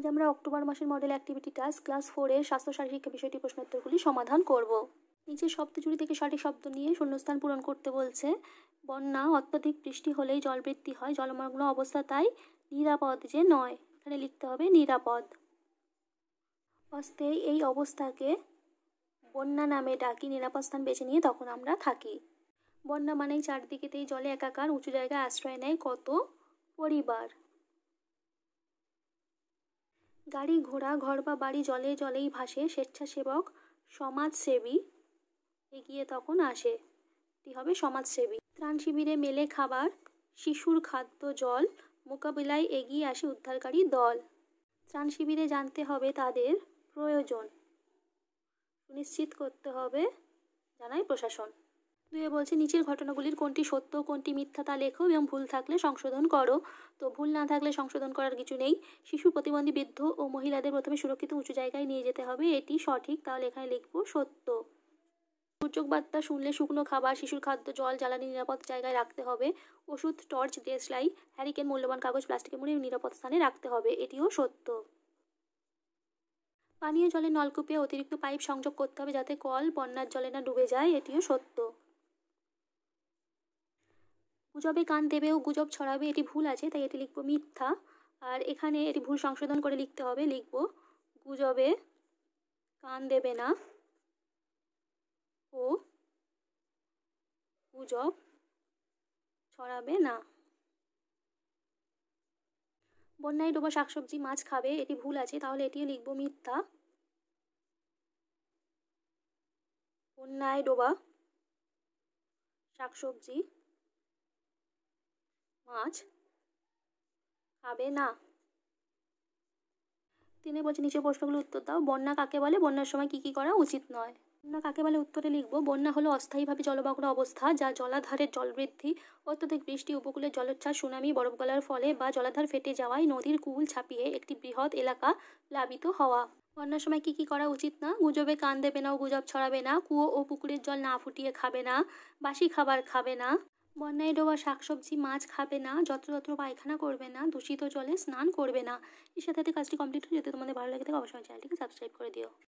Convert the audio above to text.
আজ আমরা অক্টোবর মাসের মডেল অ্যাক্টিভিটি টাস্ক ক্লাস ফোরের স্বাস্থ্য শিক্ষা বিষয়টি প্রশ্নোত্তরগুলি সমাধান করব নিচে জুড়ি থেকে সঠিক শব্দ নিয়ে শূন্যস্থান পূরণ করতে বলছে বন্যা অত্যধিক বৃষ্টি হলেই জলবৃদ্ধি হয় জলমগ্ন অবস্থা তাই নিরাপদ যে নয় এখানে লিখতে হবে নিরাপদ অস্তে এই অবস্থাকে বন্যা নামে ডাকি নিরাপদ স্থান বেছে নিয়ে তখন আমরা থাকি বন্যা মানেই চারদিকেতেই জলে একাকার উঁচু জায়গায় আশ্রয় নেয় কত পরিবার গাড়ি ঘোড়া ঘর বা বাড়ি জলে জলেই ভাসে স্বেচ্ছাসেবক সমাজসেবী এগিয়ে তখন আসে এটি হবে সমাজসেবী ত্রাণ শিবিরে মেলে খাবার শিশুর খাদ্য জল মোকাবিলায় এগিয়ে আসে উদ্ধারকারী দল ত্রাণ শিবিরে জানতে হবে তাদের প্রয়োজন নিশ্চিত করতে হবে জানায় প্রশাসন দুয়ে বলছে নিচের ঘটনাগুলির কোনটি সত্য কোনটি মিথ্যা তা লেখো এবং ভুল থাকলে সংশোধন করো তো ভুল না থাকলে সংশোধন করার কিছু নেই শিশু প্রতিবন্ধী বৃদ্ধ ও মহিলাদের প্রথমে সুরক্ষিত উঁচু জায়গায় নিয়ে যেতে হবে এটি সঠিক তাহলে এখানে লিখব সত্য সূচক বার্তা শুনলে শুকনো খাবার শিশুর খাদ্য জল জ্বালানি নিরাপদ জায়গায় রাখতে হবে ওষুধ টর্চ ডেসলাই হ্যারিকেন মূল্যবান কাগজ প্লাস্টিকের মুড়ি নিরাপদ স্থানে রাখতে হবে এটিও সত্য পানীয় জলের নলকূপে অতিরিক্ত পাইপ সংযোগ করতে হবে যাতে কল বন্যার জলে না ডুবে যায় এটিও সত্য গুজবে কান দেবেও গুজব ছড়াবে এটি ভুল আছে তাই এটি লিখবো মিথ্যা আর এখানে এটি ভুল সংশোধন করে লিখতে হবে লিখব গুজবে কান দেবে না ও গুজব ছড়াবে না বন্যায় ডোবা শাকসবজি মাছ খাবে এটি ভুল আছে তাহলে এটিও লিখব মিথ্যা বন্যায় ডোবা শাকসবজি মাছ খাবে না তিনি বলছে নিচে প্রশ্নগুলো উত্তর দাও বন্যা কাকে বলে বন্যার সময় কি কি করা উচিত নয় বন্যা কাকে বলে উত্তরে লিখব বন্যা হলো অস্থায়ীভাবে জলমগ্ন অবস্থা যা জলাধারের জলবৃদ্ধি অত্যধিক বৃষ্টি উপকূলে জলোচ্ছ্বাস সুনামি বরফ গলার ফলে বা জলাধার ফেটে যাওয়ায় নদীর কুল ছাপিয়ে একটি বৃহৎ এলাকা প্লাবিত হওয়া বন্যার সময় কি কি করা উচিত না গুজবে কান দেবে না ও গুজব ছড়াবে না কুয়ো ও পুকুরের জল না ফুটিয়ে খাবে না বাসি খাবার খাবে না বন্যায় ডোবা শাকসবজি মাছ খাবে না যত্রতত্র পায়খানা করবে না দূষিত জলে স্নান করবে না এর সাথে কাজটি কমপ্লিট হয়ে যেতে তোমাদের ভালো লাগে থাকে অবশ্যই চ্যানেলটিকে সাবস্ক্রাইব করে দিও